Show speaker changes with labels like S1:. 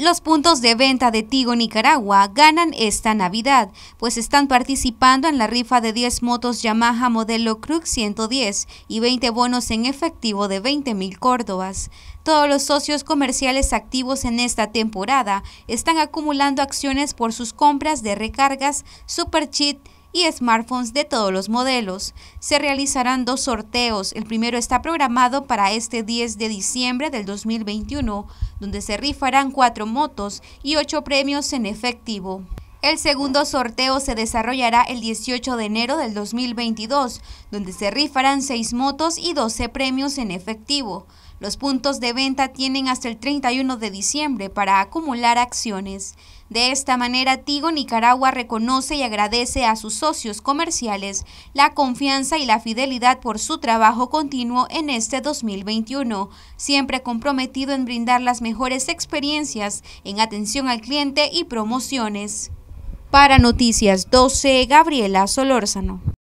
S1: Los puntos de venta de Tigo Nicaragua ganan esta Navidad, pues están participando en la rifa de 10 motos Yamaha modelo Crux 110 y 20 bonos en efectivo de 20 mil córdobas. Todos los socios comerciales activos en esta temporada están acumulando acciones por sus compras de recargas, super cheat, y smartphones de todos los modelos. Se realizarán dos sorteos. El primero está programado para este 10 de diciembre del 2021, donde se rifarán cuatro motos y 8 premios en efectivo. El segundo sorteo se desarrollará el 18 de enero del 2022, donde se rifarán 6 motos y 12 premios en efectivo. Los puntos de venta tienen hasta el 31 de diciembre para acumular acciones. De esta manera, Tigo Nicaragua reconoce y agradece a sus socios comerciales la confianza y la fidelidad por su trabajo continuo en este 2021, siempre comprometido en brindar las mejores experiencias en atención al cliente y promociones. Para Noticias 12, Gabriela Solórzano.